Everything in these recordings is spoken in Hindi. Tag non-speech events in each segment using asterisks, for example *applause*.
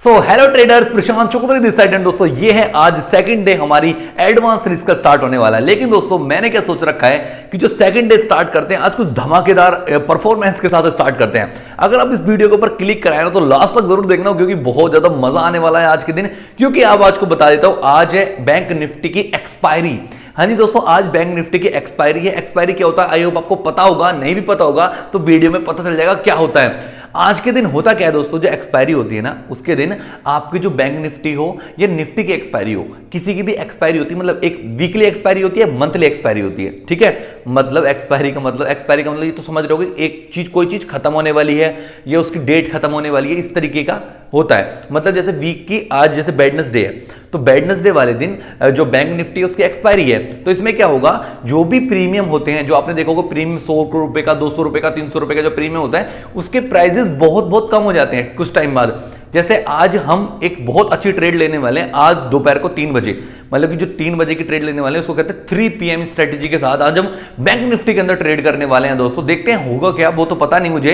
so hello traders Prashant Chaudhary this side and दोस्तों ये है आज सेकंड डे हमारी एडवांस रिस्क का स्टार्ट होने वाला है लेकिन दोस्तों मैंने क्या सोच रखा है कि जो सेकंड डे स्टार्ट करते हैं आज कुछ धमाकेदार परफॉर्मेंस के साथ स्टार्ट करते हैं अगर आप इस वीडियो के ऊपर क्लिक कराए ना तो लास्ट तक जरूर देखना क्योंकि बहुत ज्यादा मजा आने वाला है आज के दिन क्योंकि आप आज को बता देता हूं आज है बैंक निफ्टी की एक्सपायरी हाँ जी दोस्तों आज बैंक निफ्टी की एक्सपायरी है एक्सपायरी क्या होता है आई होप आपको पता होगा नहीं भी पता होगा तो वीडियो में पता चल जाएगा क्या होता है आज के दिन होता क्या है दोस्तों जो एक्सपायरी होती है ना उसके दिन आपकी जो बैंक निफ्टी हो या निफ्टी की एक्सपायरी हो किसी की भी एक्सपायरी होती है मतलब एक वीकली एक्सपायरी होती है मंथली एक्सपायरी होती है ठीक है मतलब एक्सपायरी का मतलब एक्सपायरी का मतलब ये तो समझ रहे हो एक चीज कोई चीज खत्म होने वाली है या उसकी डेट खत्म होने वाली है इस तरीके का होता है मतलब जैसे वीक की आज जैसे बैडनेस डे है तो बैडनेस डे वाले दिन जो बैंक निफ्टी है उसकी एक्सपायरी है तो इसमें क्या होगा जो भी प्रीमियम होते हैं जो आपने देखोगे प्रीमियम सौ रुपए का दो सौ रुपए का तीन सौ रुपए का जो प्रीमियम होता है उसके प्राइजेस प्राइजेस बहुत बहुत कम हो जाते हैं कुछ टाइम बाद जैसे आज हम एक बहुत अच्छी ट्रेड लेने वाले हैं आज दोपहर को तीन बजे मतलब कि जो तीन बजे की ट्रेड लेने वाले हैं उसको कहते हैं थ्री पीएम स्ट्रेटेजी के साथ आज हम बैंक निफ्टी के अंदर ट्रेड करने वाले हैं दोस्तों देखते हैं होगा क्या वो तो पता नहीं मुझे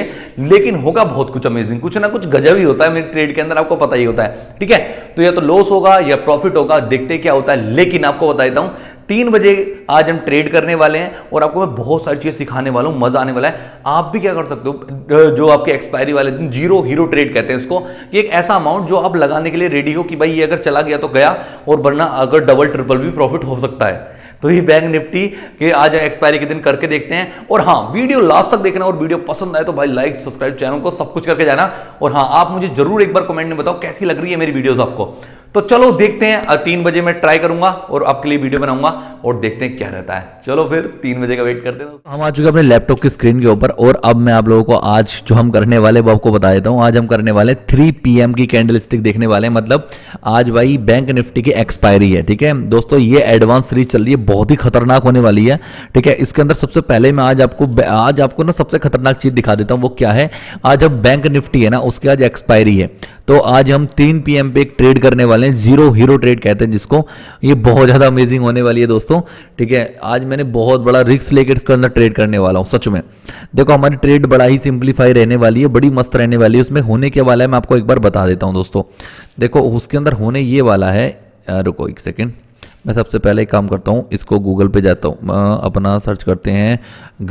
लेकिन होगा बहुत कुछ अमेजिंग कुछ ना कुछ गजब ही होता है मेरे ट्रेड के अंदर आपको पता ही होता है ठीक है तो या तो लॉस होगा या प्रॉफिट होगा देखते क्या होता है लेकिन आपको बता देता हूं तीन बजे आज हम ट्रेड करने वाले हैं और आपको मैं बहुत सारी चीज़ें सिखाने वाला हूं मज़ा आने वाला है आप भी क्या कर सकते हो जो आपके एक्सपायरी वाले दिन जीरो हीरो ट्रेड कहते हैं इसको कि एक ऐसा अमाउंट जो आप लगाने के लिए रेडी हो कि भाई ये अगर चला गया तो गया और वरना अगर डबल ट्रिपल भी प्रॉफिट हो सकता है तो ये बैंक निफ्टी के आज एक्सपायरी के दिन करके देखते हैं और हाँ वीडियो लास्ट तक देखना और वीडियो पसंद आए तो भाई लाइक सब्सक्राइब चैनल को सब कुछ करके जाना और हाँ आप मुझे जरूर एक बार कमेंट में बताओ कैसी लग रही है मेरी वीडियोस आपको तो चलो देखते हैं तीन बजे मैं ट्राई करूंगा और आपके लिए वीडियो बनाऊंगा और देखते हैं क्या रहता है चलो फिर तीन बजे का वेट करते हैं हम आ चुके अपने लैपटॉप की स्क्रीन के ऊपर और अब मैं आप लोगों को आज जो हम करने वाले वो आपको बता देता हूं आज हम करने वाले थ्री पी की कैंडल स्टिक देखने वाले मतलब आज भाई बैंक निफ्टी की एक्सपायरी है ठीक है दोस्तों ये एडवांस सीरीज चल रही है बहुत ही खतरनाक होने वाली है ठीक है इसके अंदर सबसे पहले मैं आज आपको आज आपको ना सबसे खतरनाक चीज दिखा देता हूँ वो क्या है आज हम बैंक निफ्टी है ना उसकी आज एक्सपायरी है तो आज हम तीन पी पे एक ट्रेड करने वाले वाले हैं जीरो हीरो ट्रेड कहते हैं जिसको ये बहुत ज़्यादा अमेजिंग होने वाली है दोस्तों ठीक है आज मैंने बहुत बड़ा रिस्क लेकर इसके अंदर ट्रेड करने वाला हूँ सच में देखो हमारी ट्रेड बड़ा ही सिंप्लीफाई रहने वाली है बड़ी मस्त रहने वाली है उसमें होने के वाला है मैं आपको एक बार बता देता हूँ दोस्तों देखो उसके अंदर होने ये वाला है रुको एक सेकेंड मैं सबसे पहले एक काम करता हूँ इसको गूगल पे जाता हूँ अपना सर्च करते हैं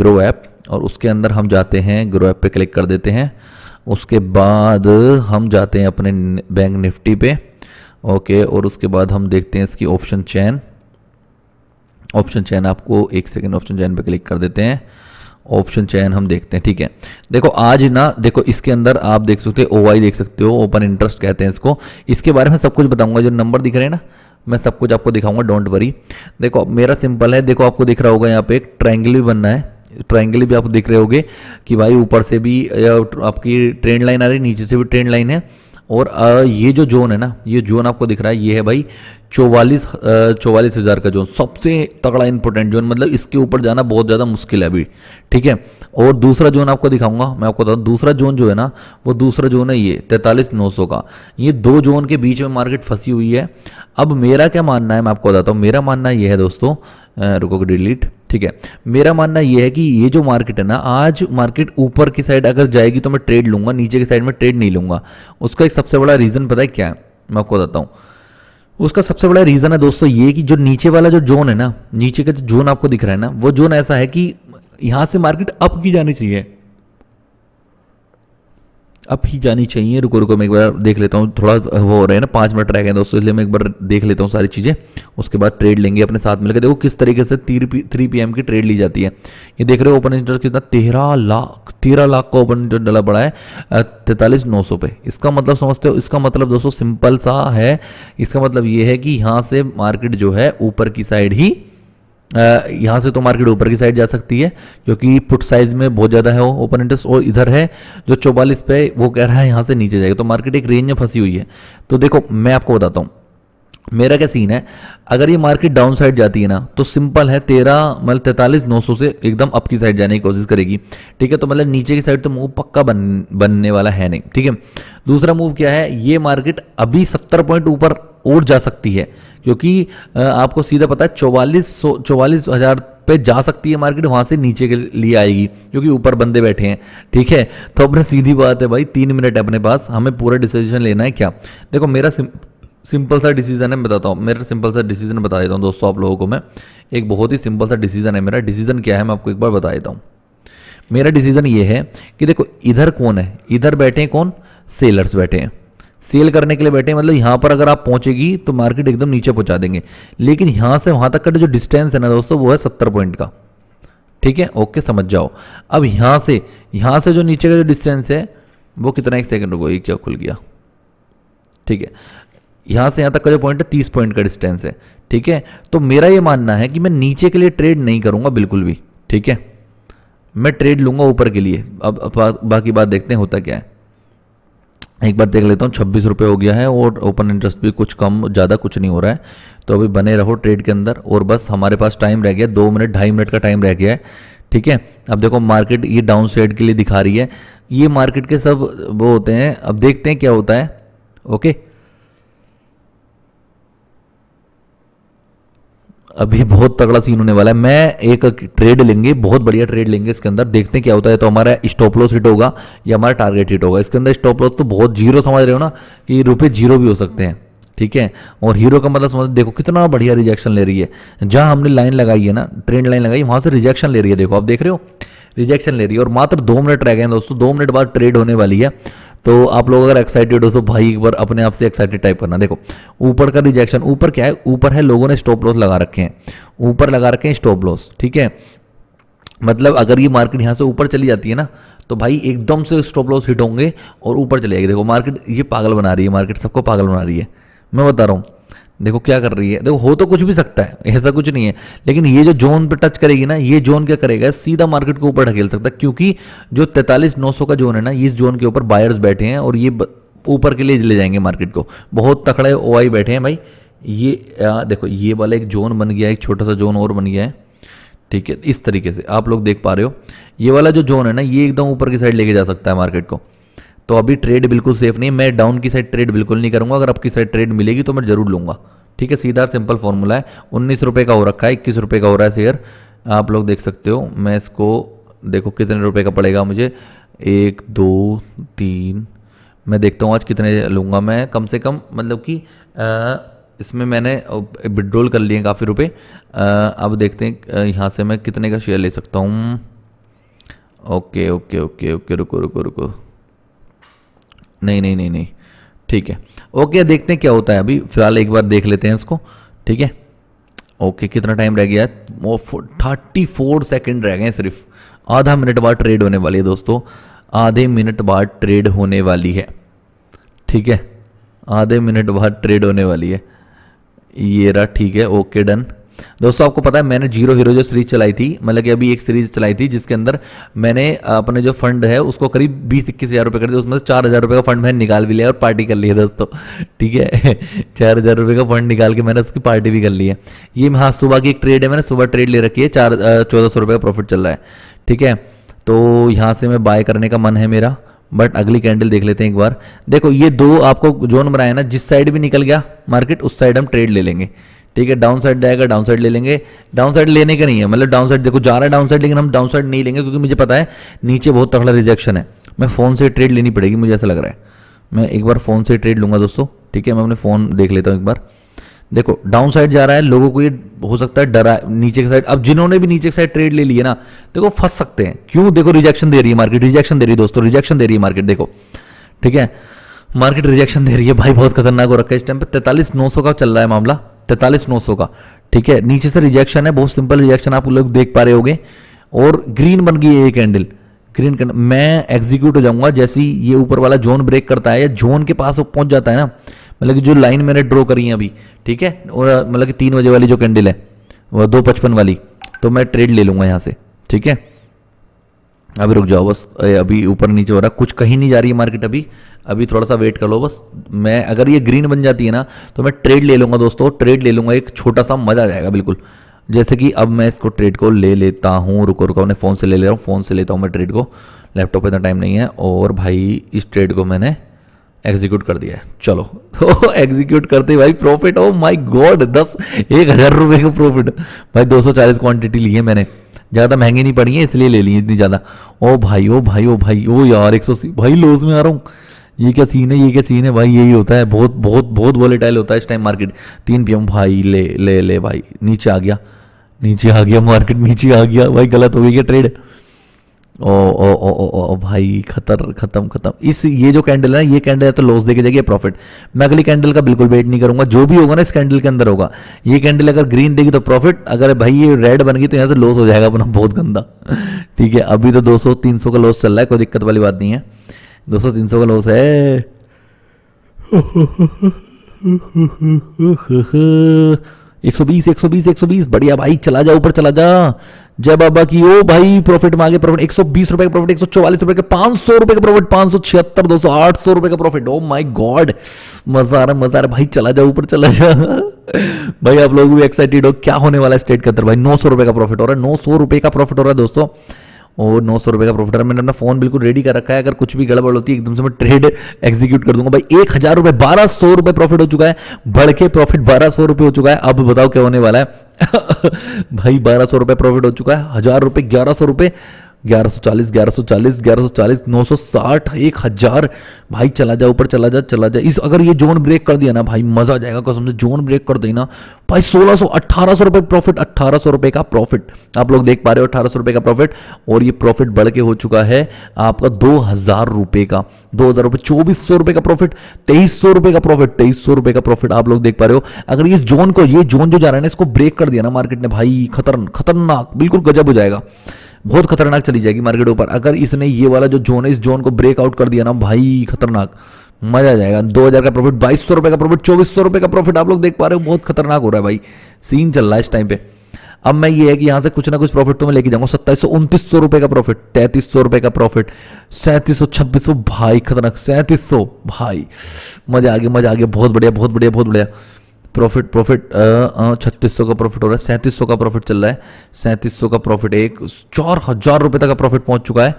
ग्रो ऐप और उसके अंदर हम जाते हैं ग्रो ऐप पे क्लिक कर देते हैं उसके बाद हम जाते हैं अपने बैंक निफ्टी पे ओके और उसके बाद हम देखते हैं इसकी ऑप्शन चैन ऑप्शन चैन आपको एक सेकेंड ऑप्शन चैन पर क्लिक कर देते हैं ऑप्शन चैन हम देखते हैं ठीक है देखो आज ना देखो इसके अंदर आप देख सकते हो ओ देख सकते हो ओपन इंटरेस्ट कहते हैं इसको इसके बारे में सब कुछ बताऊंगा जो नंबर दिख रहे हैं ना मैं सब कुछ आपको दिखाऊंगा डोंट वरी देखो मेरा सिंपल है देखो आपको दिख रहा होगा यहाँ पे एक ट्रैंगल भी बनना है ट्राइंगल भी आप देख रहे होगे कि भाई ऊपर से भी आपकी ट्रेंड लाइन आ रही है नीचे से भी ट्रेंड लाइन है और ये जो जोन है ना ये जोन आपको दिख रहा है ये है भाई चौवालीस चौवालीस हज़ार का जोन सबसे तगड़ा इंपॉर्टेंट जोन मतलब इसके ऊपर जाना बहुत ज़्यादा मुश्किल है अभी ठीक है और दूसरा जोन आपको दिखाऊंगा मैं आपको बताऊँ दूसरा जोन जो है ना वो दूसरा जोन है ये तैंतालीस नौ सौ का ये दो जोन के बीच में मार्केट फंसी हुई है अब मेरा क्या मानना है मैं आपको बताता हूँ मेरा मानना यह है दोस्तों रुको डिलीट ठीक है मेरा मानना यह है कि ये जो मार्केट है ना आज मार्केट ऊपर की साइड अगर जाएगी तो मैं ट्रेड लूंगा नीचे की साइड में ट्रेड नहीं लूंगा उसका एक सबसे बड़ा रीज़न पता है क्या है मैं आपको बताता हूँ उसका सबसे बड़ा रीज़न है दोस्तों ये कि जो नीचे वाला जो जोन है ना नीचे का जो जोन आपको दिख रहा है ना वो जोन ऐसा है कि यहाँ से मार्केट अप की जानी चाहिए अब ही जानी चाहिए रुको रुको मैं एक बार देख लेता हूँ थोड़ा वो हो रहे हैं ना पाँच मिनट रह गए दोस्तों इसलिए मैं एक बार देख लेता हूँ सारी चीज़ें उसके बाद ट्रेड लेंगे अपने साथ मिलकर देखो किस तरीके से थ्री पी एम की ट्रेड ली जाती है ये देख रहे हो ओपन इंटरेस्ट कितना तेरह लाख तेरह लाख का ओपन इंटरेस्ट डला पड़ा है तैतालीस नौ सौ पे इसका मतलब समझते हो इसका मतलब दोस्तों सिंपल सा है इसका मतलब ये है कि यहाँ से मार्केट जो है ऊपर की साइड ही यहाँ से तो मार्केट ऊपर की साइड जा सकती है क्योंकि पुट साइज में बहुत ज़्यादा है वो ओपन इंटरेस्ट और इधर है जो चौवालीस पे वो कह रहा है यहाँ से नीचे जाएगा तो मार्केट एक रेंज में फंसी हुई है तो देखो मैं आपको बताता हूँ मेरा क्या सीन है अगर ये मार्केट डाउन साइड जाती है ना तो सिंपल है तेरह मतलब तैतालीस नौ सौ से एकदम अप की साइड जाने की कोशिश करेगी ठीक है तो मतलब नीचे की साइड तो मूव पक्का बन बनने वाला है नहीं ठीक है दूसरा मूव क्या है ये मार्केट अभी सत्तर पॉइंट ऊपर और जा सकती है क्योंकि आपको सीधा पता है चौवालीस सौ चौवालीस हज़ार पे जा सकती है मार्केट वहाँ से नीचे के लिए आएगी क्योंकि ऊपर बंदे बैठे हैं ठीक है तो अपने सीधी बात है भाई तीन मिनट अपने पास हमें पूरा डिसीजन लेना है क्या देखो मेरा सिम, सिंपल सा डिसीजन है बताता हूँ मेरा सिंपल सा डिसीजन बता देता हूँ दोस्तों आप लोगों को मैं एक बहुत ही सिंपल सा डिसीजन है मेरा डिसीजन क्या है मैं आपको एक बार बता देता हूँ मेरा डिसीजन ये है कि देखो इधर कौन है इधर बैठे कौन सेलर्स बैठे हैं सेल करने के लिए बैठे मतलब यहाँ पर अगर आप पहुंचेगी तो मार्केट एकदम नीचे पहुंचा देंगे लेकिन यहाँ से वहाँ तक का जो डिस्टेंस है ना दोस्तों वो है सत्तर पॉइंट का ठीक है ओके समझ जाओ अब यहाँ से यहाँ से जो नीचे का जो डिस्टेंस है वो कितना एक सेकेंड रुको ये क्या खुल गया ठीक है यहाँ से यहाँ तक का जो पॉइंट है तीस पॉइंट का डिस्टेंस है ठीक है तो मेरा ये मानना है कि मैं नीचे के लिए ट्रेड नहीं करूँगा बिल्कुल भी ठीक है मैं ट्रेड लूँगा ऊपर के लिए अब बाकी बात देखते हैं होता क्या है एक बार देख लेता हूँ छब्बीस रुपये हो गया है और ओपन इंटरेस्ट भी कुछ कम ज़्यादा कुछ नहीं हो रहा है तो अभी बने रहो ट्रेड के अंदर और बस हमारे पास टाइम रह गया दो मिनट ढाई मिनट का टाइम रह गया है ठीक है अब देखो मार्केट ये डाउन साइड के लिए दिखा रही है ये मार्केट के सब वो होते हैं अब देखते हैं क्या होता है ओके अभी बहुत तगड़ा सीन होने वाला है मैं एक ट्रेड लेंगे बहुत बढ़िया ट्रेड लेंगे इसके अंदर देखते हैं क्या होता है तो हमारा स्टॉप लॉस हिट होगा या हमारा टारगेट हिट होगा इसके अंदर स्टॉप लॉस तो बहुत जीरो समझ रहे हो ना कि रुपये जीरो भी हो सकते हैं ठीक है और हीरो का मतलब समझ देखो कितना बढ़िया रिजेक्शन ले रही है जहां हमने लाइन लगाई है ना ट्रेंड लाइन लगाई वहां से रिजेक्शन ले रही है देखो आप देख रहे हो रिजेक्शन ले रही है और मात्र दो मिनट रह गए हैं दोस्तों दो मिनट बाद ट्रेड होने वाली है तो आप लोग अगर एक्साइटेड हो तो भाई एक बार अपने आप से एक्साइटेड टाइप करना देखो ऊपर का रिजेक्शन ऊपर क्या है ऊपर है लोगों ने स्टॉप लॉस लगा रखे हैं ऊपर लगा रखे हैं स्टॉप लॉस ठीक है मतलब अगर ये मार्केट यहाँ से ऊपर चली जाती है ना तो भाई एकदम से स्टॉप लॉस हिट होंगे और ऊपर चले जाएगी देखो मार्केट ये पागल बना रही है मार्केट सबको पागल बना रही है मैं बता रहा हूँ देखो क्या कर रही है देखो हो तो कुछ भी सकता है ऐसा कुछ नहीं है लेकिन ये जो जोन पे टच करेगी ना ये जोन क्या करेगा सीधा मार्केट को ऊपर ढकेल सकता है क्योंकि जो तैतालीस नौ सौ का जोन है ना इस जोन के ऊपर बायर्स बैठे हैं और ये ऊपर के लिए ले जाएंगे मार्केट को बहुत तकड़े ओ बैठे हैं भाई ये आ, देखो ये वाला एक जोन बन गया है एक छोटा सा जोन और बन गया है ठीक है इस तरीके से आप लोग देख पा रहे हो ये वाला जो जोन है ना ये एकदम ऊपर की साइड लेके जा सकता है मार्केट को तो अभी ट्रेड बिल्कुल सेफ नहीं है मैं डाउन की साइड ट्रेड बिल्कुल नहीं करूंगा अगर आपकी साइड ट्रेड मिलेगी तो मैं जरूर लूंगा ठीक है सीधा सिंपल फॉर्मूला है उन्नीस रुपये का हो रखा है इक्कीस रुपये का हो रहा है शेयर आप लोग देख सकते हो मैं इसको देखो कितने रुपये का पड़ेगा मुझे एक दो तीन मैं देखता हूँ आज कितने लूँगा मैं कम से कम मतलब कि इसमें मैंने विड्रोल कर लिए काफ़ी रुपए अब देखते हैं यहाँ से मैं कितने का शेयर ले सकता हूँ ओके ओके ओके ओके रुको रुको रुको नहीं नहीं नहीं नहीं ठीक है ओके देखते हैं क्या होता है अभी फिलहाल एक बार देख लेते हैं इसको ठीक है ओके कितना टाइम रह गया वो थर्टी फोर सेकेंड रह गए सिर्फ आधा मिनट बाद ट्रेड होने वाली है दोस्तों आधे मिनट बाद ट्रेड होने वाली है ठीक है आधे मिनट बाद ट्रेड होने वाली है ये रहा ठीक है ओके डन दोस्तों आपको पता है मैंने जीरो हीरो जो सीरीज चलाई थी मतलब कि अभी एक सीरीज चलाई थी जिसके अंदर मैंने अपने जो फंड है उसको करीब बीस इक्कीस हज़ार रुपये कर दिया उसमें से चार हज़ार रुपये का फंड मैंने निकाल भी लिया और पार्टी कर ली है दोस्तों *laughs* ठीक है *laughs* चार हज़ार रुपये का फंड निकाल के मैंने उसकी पार्टी भी कर ली है ये हाँ सुबह की एक ट्रेड है मैंने सुबह ट्रेड ले रखी है चार चौदह सौ रुपये का प्रॉफिट चल रहा है ठीक है तो यहाँ से मैं बाय करने का मन है मेरा बट अगली कैंडल देख लेते हैं एक बार देखो ये दो आपको जोन बनाया ना जिस साइड भी निकल गया मार्केट उस साइड हम ट्रेड ले लेंगे ठीक है डाउन साइड जाएगा डाउन साइड ले लेंगे डाउन साइड लेने का नहीं है मतलब डाउन साइड देखो जा रहा है डाउन साइड लेकिन हम डाउन साइड नहीं लेंगे क्योंकि मुझे पता है नीचे बहुत तगड़ा रिजेक्शन है मैं फ़ोन से ट्रेड लेनी पड़ेगी मुझे ऐसा लग रहा है मैं एक बार फ़ोन से ट्रेड लूंगा दोस्तों ठीक है मैं अपने फ़ोन देख लेता हूँ एक बार देखो डाउन साइड जा रहा है लोगों को ये हो सकता है डरा नीचे के साइड अब जिन्होंने भी नीचे के साइड ट्रेड ले लिया है ना देखो फंस सकते हैं क्यों देखो रिजेक्शन दे रही है मार्केट रिजेक्शन दे रही है दोस्तों रिजेक्शन दे रही है मार्केट देखो ठीक है मार्केट रिजेक्शन दे रही है भाई बहुत खतरनाक हो रखा है इस टाइम पर तैतालीस नौ सौ का चल रहा है मामला तैतालीस नौ सौ का ठीक है नीचे से रिजेक्शन है बहुत सिंपल रिजेक्शन आप लोग देख पा रहे होंगे और ग्रीन बन गई है ये कैंडल ग्रीन कैंडल मैं एग्जीक्यूट हो जाऊंगा जैसे ही ये ऊपर वाला जोन ब्रेक करता है या जोन के पास वो पहुंच जाता है ना मतलब कि जो लाइन मैंने ड्रॉ करी है अभी ठीक है और मतलब कि तीन बजे वाली जो कैंडल है वो दो पचपन वाली तो मैं ट्रेड ले लूंगा यहाँ से ठीक है अभी रुक जाओ बस अभी ऊपर नीचे हो रहा कुछ कहीं नहीं जा रही है मार्केट अभी अभी थोड़ा सा वेट कर लो बस मैं अगर ये ग्रीन बन जाती है ना तो मैं ट्रेड ले लूंगा दोस्तों ट्रेड ले लूँगा एक छोटा सा मज़ा आ जाएगा बिल्कुल जैसे कि अब मैं इसको ट्रेड को ले लेता हूँ रुको रुको मैंने फ़ोन से ले ले रहा हूँ फ़ोन से लेता हूँ मैं ट्रेड को लैपटॉप पर इतना टाइम नहीं है और भाई इस ट्रेड को मैंने एग्जीक्यूट कर दिया है चलो *laughs* तो एग्जीक्यूट करते भाई प्रॉफिट ओ माय गॉड दस एक हज़ार रुपये का प्रॉफिट भाई दो सौ चालीस क्वान्टिटी ली है मैंने ज़्यादा महंगी नहीं पड़ी है इसलिए ले ली इतनी ज़्यादा ओ भाई ओ भाई ओ भाई ओ यार एक सौ भाई लॉस में आ रहा हूँ ये क्या सीन है ये क्या सीन है भाई यही होता है बहुत बहुत बहुत वॉलेटाइल होता है इस टाइम मार्केट तीन पी भाई ले ले ले भाई नीचे आ गया नीचे आ गया मार्केट नीचे आ गया भाई गलत हो गई क्या ट्रेड ओ ओ ओ ओ ओ भाई खतर खत्म खत्म इस ये जो कैंडल है ये कैंडल है तो लॉस देके जाएगी प्रॉफिट मैं अगली कैंडल का बिल्कुल वेट नहीं करूंगा जो भी होगा ना इस कैंडल के अंदर होगा ये कैंडल अगर ग्रीन देगी तो प्रॉफिट अगर भाई ये रेड बन गई तो यहाँ से लॉस हो जाएगा अपना बहुत गंदा *laughs* ठीक है अभी तो 200 300 का लॉस चल रहा है कोई दिक्कत वाली बात नहीं है दो सौ तीन सौ का लॉस है एक सौ बीस एक सौ बीस एक सौ बीस बढ़िया भाई चला जा ऊपर चला जा जय बाबा की ओ भाई प्रॉफिट मांगे प्रॉफिट एक सौ बीस रुपए का प्रॉफिट एक सौ चौवालीस रुपए का पांच सौ रुपए का प्रॉफिट पांच सौ छिहत्तर दो सौ आठ सौ रुपए का प्रॉफिट ओ माय गॉड मजा आ रहा मजा आ रहा है भाई चला जा ऊपर चला जा भाई आप लोग भी एक्साइटेड हो क्या होने वाला है स्टेट के अंदर भाई नौ सौ रुपए का प्रॉफिट हो रहा है नौ सौ रुपए का प्रॉफिट हो रहा है दोस्तों और नौ सौ रुपये का प्रॉफिट मैंने अपना फोन बिल्कुल रेडी कर रखा है अगर कुछ भी गड़बड़ होती है एकदम से मैं ट्रेड एग्जीक्यूट कर दूंगा भाई एक हजार रुपये बारह सौ रुपये प्रॉफिट हो चुका है बढ़ के प्रॉफिट बारह सौ रुपये हो चुका है अब बताओ क्या होने वाला है *laughs* भाई बारह सौ रुपये प्रॉफिट हो चुका है हजार रुपये ग्यारह सौ रुपये 1140 1140 1140 960 एक हजार भाई चला जाए ऊपर चला जाए चला जाए इस अगर ये जोन ब्रेक कर दिया ना भाई मजा आ जाएगा कसम से जोन ब्रेक कर देना भाई 1600 1800 रुपए प्रॉफिट 1800 रुपए का प्रॉफिट आप लोग देख पा रहे हो 1800 रुपए का प्रॉफिट और ये प्रॉफिट बढ़ के हो चुका है आपका दो हजार रुपए का दो हजार रुपए चौबीस सौ रुपए का प्रॉफिट तेईस सौ रुपए का प्रॉफिट तेईस सौ रुपए का प्रॉफिट आप लोग देख पा रहे हो अगर ये जोन को ये जोन जो जा रहा है ना इसको ब्रेक कर दिया ना मार्केट ने भाई खतरन खतरनाक बिल्कुल गजब हो जाएगा बहुत खतरनाक चली जाएगी मार्केट ऊपर अगर इसने ये वाला जो जोन है इस जोन को ब्रेकआउट कर दिया ना भाई खतरनाक मजा आ जाएगा 2000 का प्रॉफिट बाईस सौ रुपए का प्रॉफिट चौबीस सौ रुपए का प्रॉफिट आप लोग देख पा रहे हो बहुत खतरनाक हो रहा है भाई सीन चल रहा है इस टाइम पे अब मैं ये है कि यहाँ से कुछ ना कुछ प्रॉफिट तो मैं लेके जाऊंगा सत्ताईस सौ उनतीस सौ रुपये का प्रॉफिट तैतीस सौ रुपये का प्रॉफिट सैंतीस सौ छब्बीस सौ भाई खतरनाक सैंतीस सौ भाई मजा आ गया मजा आ गया बहुत बढ़िया बहुत बढ़िया बहुत बढ़िया प्रॉफिट प्रॉफिट छत्तीस सौ का प्रॉफिट हो रहा है सैंतीस सौ का प्रॉफिट चल रहा है सैंतीस सौ का प्रॉफिट एक चार हजार रुपये तक का प्रॉफिट पहुंच चुका है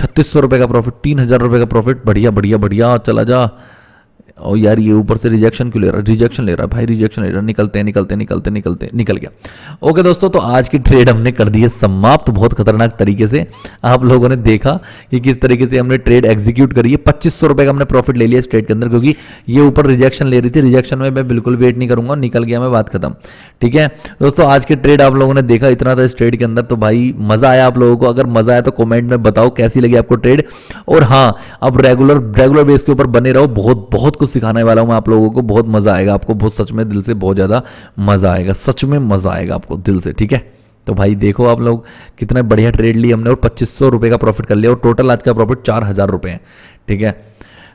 छत्तीस सौ रुपये का प्रॉफिट तीन हजार रुपये का प्रॉफिट बढ़िया बढ़िया बढ़िया चला जा और यार ये ऊपर से रिजेक्शन क्यों ले रहा है रिजेक्शन ले रहा है भाई रिजेक्शन ले रहा है निकलते हैं निकलते निकलते निकलते निकल गया ओके दोस्तों तो आज की ट्रेड हमने कर दी है समाप्त बहुत खतरनाक तरीके से आप लोगों ने देखा कि किस तरीके से हमने ट्रेड एग्जीक्यूट करी है पच्चीस सौ का हमने प्रॉफिट ले लिया इस ट्रेड के अंदर क्योंकि ये ऊपर रिजेक्शन ले रही थी रिजेक्शन में मैं बिल्कुल वेट नहीं करूंगा निकल गया मैं बात खत्म ठीक है दोस्तों आज की ट्रेड आप लोगों ने देखा इतना था इस ट्रेड के अंदर तो भाई मजा आया आप लोगों को अगर मजा आया तो कॉमेंट में बताओ कैसी लगी आपको ट्रेड और हाँ अब रेगुलर रेगुलर बेस के ऊपर बने रहो बहुत बहुत कुछ सिखाने वाला हूँ मैं आप लोगों को बहुत मज़ा आएगा आपको बहुत सच में दिल से बहुत ज़्यादा मज़ा आएगा सच में मज़ा आएगा आपको दिल से ठीक है तो भाई देखो आप लोग कितना बढ़िया ट्रेड लिए हमने और पच्चीस सौ का प्रॉफिट कर लिया और टोटल आज का प्रॉफिट चार हज़ार रुपए है ठीक है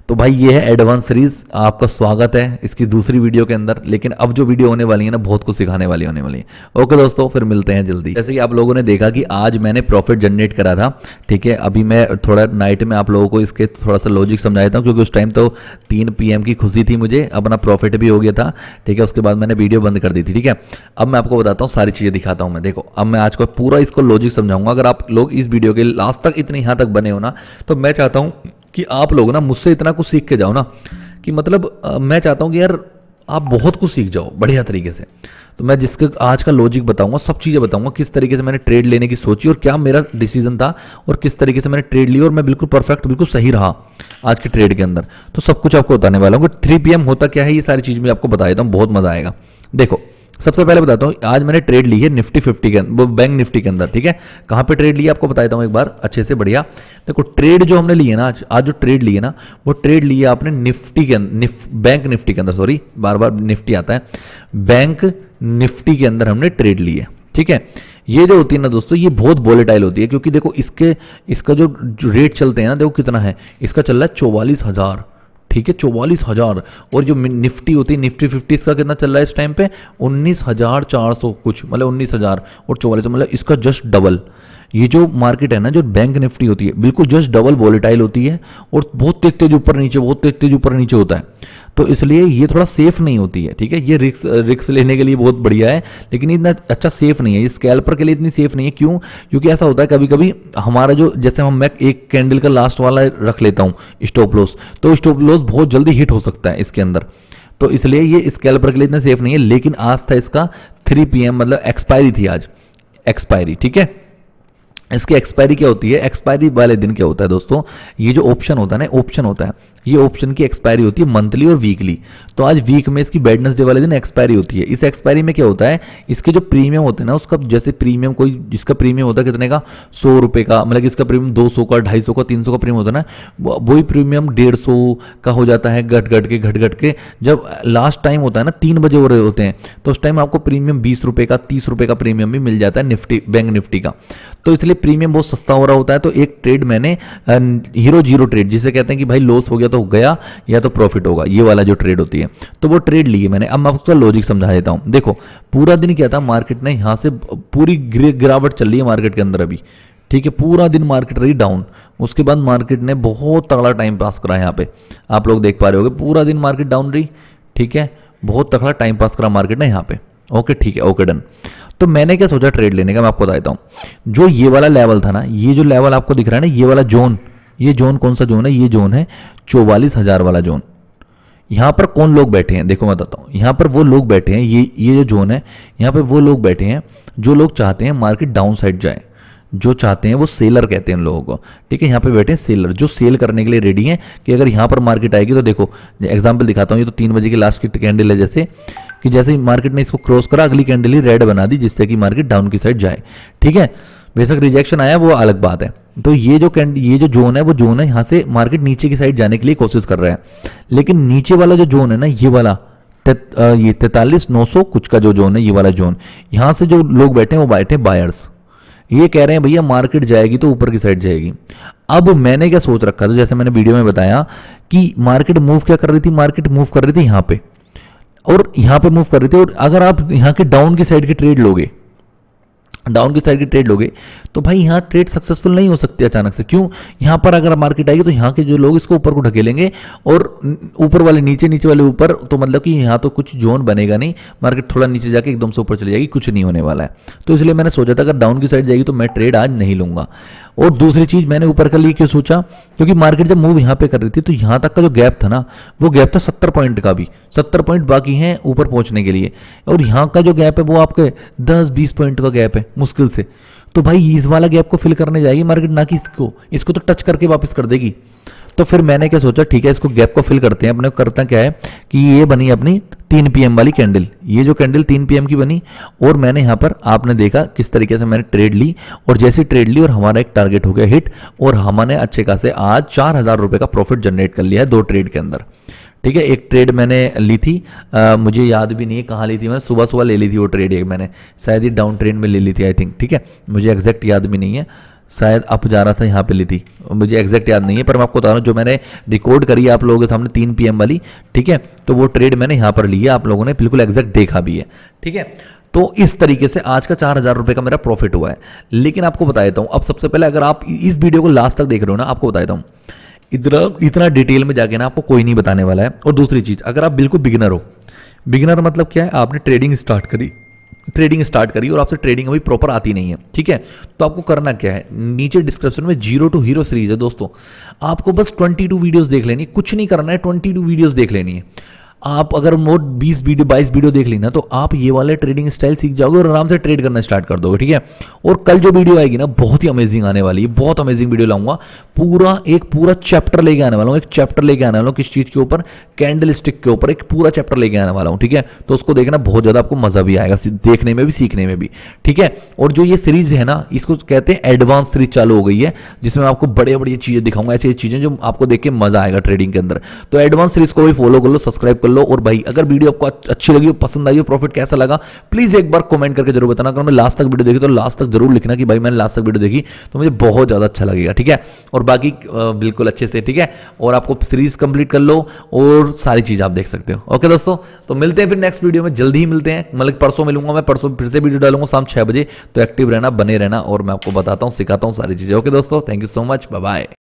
तो भाई ये है एडवांस सीरीज आपका स्वागत है इसकी दूसरी वीडियो के अंदर लेकिन अब जो वीडियो होने वाली है ना बहुत कुछ सिखाने वाली होने वाली है ओके दोस्तों फिर मिलते हैं जल्दी जैसे कि आप लोगों ने देखा कि आज मैंने प्रॉफिट जनरेट करा था ठीक है अभी मैं थोड़ा नाइट में आप लोगों को इसके थोड़ा सा लॉजिक समझा देता हूँ क्योंकि उस टाइम तो तीन पी की खुशी थी मुझे अपना प्रॉफिट भी हो गया था ठीक है उसके बाद मैंने वीडियो बंद कर दी थी ठीक है अब मैं आपको बताता हूँ सारी चीज़ें दिखाता हूँ मैं देखो अब मैं आज को पूरा इसको लॉजिक समझाऊंगा अगर आप लोग इस वीडियो के लास्ट तक इतनी यहाँ तक बने हो ना तो मैं चाहता हूँ कि आप लोग ना मुझसे इतना कुछ सीख के जाओ ना कि मतलब आ, मैं चाहता हूँ कि यार आप बहुत कुछ सीख जाओ बढ़िया तरीके से तो मैं जिसके आज का लॉजिक बताऊंगा सब चीज़ें बताऊंगा किस तरीके से मैंने ट्रेड लेने की सोची और क्या मेरा डिसीजन था और किस तरीके से मैंने ट्रेड ली और मैं बिल्कुल परफेक्ट बिल्कुल सही रहा आज के ट्रेड के अंदर तो सब कुछ आपको बताने वाला हूँ थ्री पी होता क्या है ये सारी चीज़ मैं आपको बता देता हूँ बहुत मज़ा आएगा देखो सबसे पहले बताता हूँ आज मैंने ट्रेड ली है निफ्टी फिफ्टी के बैंक अं-, निफ्टी के अंदर ठीक है कहाँ पे ट्रेड लिया आपको बता देता हूँ एक बार अच्छे से बढ़िया देखो ट्रेड जो हमने लिए ना आज आज जो ट्रेड लिए ना वो ट्रेड लिए आपने निफ्टी के निफ, बैंक निफ्टी के अंदर सॉरी बार बार निफ्टी आता है बैंक निफ्टी के अंदर हमने ट्रेड लिए ठीक है ये जो होती है ना दोस्तों ये बहुत वोलेटाइल होती है क्योंकि देखो इसके इसका जो, जो रेट चलते हैं ना देखो कितना है इसका चल रहा है चौवालीस हजार ठीक है चौवालीस हज़ार और जो निफ्टी होती है निफ्टी फिफ्टी इसका कितना चल रहा है इस टाइम पे उन्नीस हज़ार चार सौ कुछ मतलब उन्नीस हज़ार और चौवालीस मतलब इसका जस्ट डबल ये जो मार्केट है ना जो बैंक निफ्टी होती है बिल्कुल जस्ट डबल वॉलिटाइल होती है और बहुत तेज तेज ऊपर नीचे बहुत तेज तेज ऊपर नीचे होता है तो इसलिए ये थोड़ा सेफ नहीं होती है ठीक है ये रिक्स रिक्स लेने के लिए बहुत बढ़िया है लेकिन इतना अच्छा सेफ नहीं है ये स्कैल्पर के लिए इतनी सेफ नहीं है क्यों क्योंकि ऐसा होता है कभी कभी हमारा जो जैसे हम मैं एक कैंडल का लास्ट वाला रख लेता हूँ स्टॉप लॉस तो स्टॉप लॉस बहुत जल्दी हिट हो सकता है इसके अंदर तो इसलिए ये स्कैल्पर के लिए इतना सेफ नहीं है लेकिन आज था इसका थ्री पी मतलब एक्सपायरी थी आज एक्सपायरी ठीक है इसकी एक्सपायरी क्या होती है एक्सपायरी वाले दिन क्या होता है दोस्तों ये जो ऑप्शन होता है ना ऑप्शन होता है ये ऑप्शन की एक्सपायरी होती है मंथली और वीकली तो आज वीक में इसकी बैडनेस डे वाले दिन एक्सपायरी होती है इस एक्सपायरी में क्या होता है इसके जो प्रीमियम होते हैं ना उसका जैसे प्रीमियम कोई जिसका प्रीमियम होता है कितने का सौ रुपये का मतलब इसका प्रीमियम दो सौ का ढाई सौ का तीन सौ का प्रीमियम होता है ना वही प्रीमियम डेढ़ सौ का हो जाता है घट घट के घट घट के जब लास्ट टाइम होता है ना तीन बजे हो रहे होते हैं तो उस टाइम आपको प्रीमियम बीस रुपये का तीस रुपये का प्रीमियम भी मिल जाता है निफ्टी बैंक निफ्टी का तो इसलिए प्रीमियम बहुत सस्ता हो रहा होता है तो एक ट्रेड मैंने हीरो जीरो ट्रेड जिसे कहते हैं कि भाई लॉस हो गया तो गया या तो प्रॉफिट होगा ये वाला जो ट्रेड होती है तो वो ट्रेड लिए मैंने अब मैं आपको लॉजिक समझा देता हूँ देखो पूरा दिन क्या था मार्केट ने यहाँ से पूरी गिरावट चल रही है मार्केट के अंदर अभी ठीक है पूरा दिन मार्केट रही डाउन उसके बाद मार्केट ने बहुत तगड़ा टाइम पास करा यहाँ पे आप लोग देख पा रहे हो पूरा दिन मार्केट डाउन रही ठीक है बहुत तगड़ा टाइम पास करा मार्केट ने यहाँ पे ओके ठीक है ओके डन तो मैंने क्या सोचा ट्रेड लेने का मैं आपको बताता हूँ जो ये वाला लेवल था ना ये जो लेवल आपको दिख रहा है ना ये वाला जोन ये जोन कौन सा जोन है ये जोन है चौवालीस वाला जोन यहां पर कौन लोग बैठे हैं देखो मैं बताता हूँ यहां पर वो लोग बैठे हैं ये ये जो जोन है यहां पर वो लोग बैठे हैं जो लोग चाहते हैं मार्केट डाउन साइड जाए जो चाहते हैं वो सेलर कहते हैं उन लोगों को ठीक है यहाँ पे बैठे हैं सेलर जो सेल करने के लिए रेडी हैं कि अगर यहाँ पर मार्केट आएगी तो देखो एग्जाम्पल दिखाता हूँ ये तो तीन बजे के लास्ट की कैंडल है जैसे कि जैसे ही मार्केट ने इसको क्रॉस करा अगली कैंडल ही रेड बना दी जिससे कि मार्केट डाउन की साइड जाए ठीक है बेशक रिजेक्शन आया वो अलग बात है तो ये जो ये जो जोन है वो जोन है यहां से मार्केट नीचे की साइड जाने के लिए कोशिश कर रहा है लेकिन नीचे वाला जो जोन है ना ये वाला तत, ये तैतालीस नौ सौ कुछ का जो जोन है ये वाला जोन यहां से जो लोग बैठे हैं वो बैठे हैं बायर्स ये कह रहे हैं भैया मार्केट जाएगी तो ऊपर की साइड जाएगी अब मैंने क्या सोच रखा था जैसे मैंने वीडियो में बताया कि मार्केट मूव क्या कर रही थी मार्केट मूव कर रही थी यहां पे और यहां पे मूव कर रही थी और अगर आप यहां के डाउन की साइड की ट्रेड लोगे डाउन की साइड की ट्रेड लोगे तो भाई यहाँ ट्रेड सक्सेसफुल नहीं हो सकती अचानक से क्यों यहाँ पर अगर मार्केट आएगी तो यहाँ के जो लोग इसको ऊपर को ढकेलेंगे और ऊपर वाले नीचे नीचे वाले ऊपर तो मतलब कि यहाँ तो कुछ जोन बनेगा नहीं मार्केट थोड़ा नीचे जाके एकदम से ऊपर चली जाएगी कुछ नहीं होने वाला है तो इसलिए मैंने सोचा था अगर डाउन की साइड जाएगी तो मैं ट्रेड आज नहीं लूंगा और दूसरी चीज मैंने ऊपर का लिए क्यों सोचा क्योंकि मार्केट जब मूव यहाँ पे कर रही थी तो यहाँ तक का जो गैप था ना वो गैप था सत्तर पॉइंट का भी सत्तर पॉइंट बाकी हैं ऊपर पहुंचने के लिए और यहाँ का जो गैप है वो आपके दस बीस पॉइंट का गैप है मुश्किल से तो भाई इस वाला गैप को फिल करने जाएगी मार्केट ना कि इसको इसको तो टच करके वापस कर देगी तो फिर मैंने क्या सोचा ठीक है इसको गैप को फिल करते हैं अपने करता क्या है कि ये बनी अपनी तीन पीएम वाली कैंडल ये जो कैंडल तीन पीएम की बनी और मैंने यहाँ पर आपने देखा किस तरीके से मैंने ट्रेड ली और जैसी ट्रेड ली और हमारा एक टारगेट हो गया हिट और हमने अच्छे खासे आज चार हजार का प्रॉफिट जनरेट कर लिया है दो ट्रेड के अंदर ठीक है एक ट्रेड मैंने ली थी आ, मुझे याद भी नहीं है कहाँ ली थी मैंने सुबह सुबह ले ली थी वो ट्रेड एक मैंने शायद ही डाउन ट्रेड में ले ली थी आई थिंक ठीक है मुझे एग्जैक्ट याद भी नहीं है शायद अप जा रहा था यहाँ पे ली थी मुझे एग्जैक्ट याद नहीं है पर मैं आपको बता रहा हूँ जो मैंने रिकॉर्ड करी है आप लोगों के सामने तीन पी वाली ठीक है तो वो ट्रेड मैंने यहाँ पर ली है आप लोगों ने बिल्कुल एग्जैक्ट देखा भी है ठीक है तो इस तरीके से आज का चार हज़ार रुपये का मेरा प्रॉफिट हुआ है लेकिन आपको बता देता हूँ अब सबसे पहले अगर आप इस वीडियो को लास्ट तक देख रहे हो ना आपको बता देता हूँ इतना इतना डिटेल में जाके ना आपको कोई नहीं बताने वाला है और दूसरी चीज़ अगर आप बिल्कुल बिगिनर हो बिगिनर मतलब क्या है आपने ट्रेडिंग स्टार्ट करी ट्रेडिंग स्टार्ट करी और आपसे ट्रेडिंग अभी प्रॉपर आती नहीं है ठीक है तो आपको करना क्या है नीचे डिस्क्रिप्शन में जीरो टू हीरो सीरीज है दोस्तों आपको बस टू वीडियोज देख लेनी कुछ नहीं करना है ट्वेंटी टू वीडियोज देख लेनी है आप अगर मोट 20 वीडियो 22 वीडियो देख ली ना तो आप ये वाले ट्रेडिंग स्टाइल सीख जाओगे और आराम से ट्रेड करना स्टार्ट कर दोगे ठीक है और कल जो वीडियो आएगी ना बहुत ही अमेजिंग आने वाली है बहुत अमेजिंग वीडियो लाऊंगा पूरा एक पूरा चैप्टर लेके आने वाला हूँ एक चैप्टर लेके आने वाला हूँ किस चीज़ के ऊपर कैंडल स्टिक के ऊपर एक पूरा चैप्टर लेके आने वाला हूँ ठीक है तो उसको देखना बहुत ज़्यादा आपको मजा भी आएगा देखने में भी सीखने में भी ठीक है और जो ये सीरीज है ना इसको कहते हैं एडवांस सीरीज चालू हो गई है जिसमें आपको बड़े बड़ी चीज़ें दिखाऊंगा ऐसी चीज़ें जो आपको देख के मजा आएगा ट्रेडिंग के अंदर तो एडवांस सीरीज को भी फॉलो कर लो सब्सक्राइब कर कर लो और भाई अगर वीडियो आपको अच्छी लगी हो पसंद आई हो प्रॉफिट कैसा लगा प्लीज एक बार कमेंट करके जरूर बताना अगर मैं लास्ट तक वीडियो देखी तो लास्ट तक जरूर लिखना कि भाई मैंने लास्ट तक वीडियो देखी तो मुझे बहुत ज़्यादा अच्छा लगेगा ठीक है और बाकी बिल्कुल अच्छे से ठीक है और आपको सीरीज कंप्लीट कर लो और सारी चीज़ आप देख सकते हो ओके दोस्तों तो मिलते हैं फिर नेक्स्ट वीडियो में जल्दी ही मिलते हैं मतलब परसों मिलूंगा मैं परसों फिर से वीडियो डालूंगा शाम छह बजे तो एक्टिव रहना बने रहना और मैं आपको बताता हूँ सिखाता हूँ सारी चीज़ें ओके दोस्तों thank you so much bye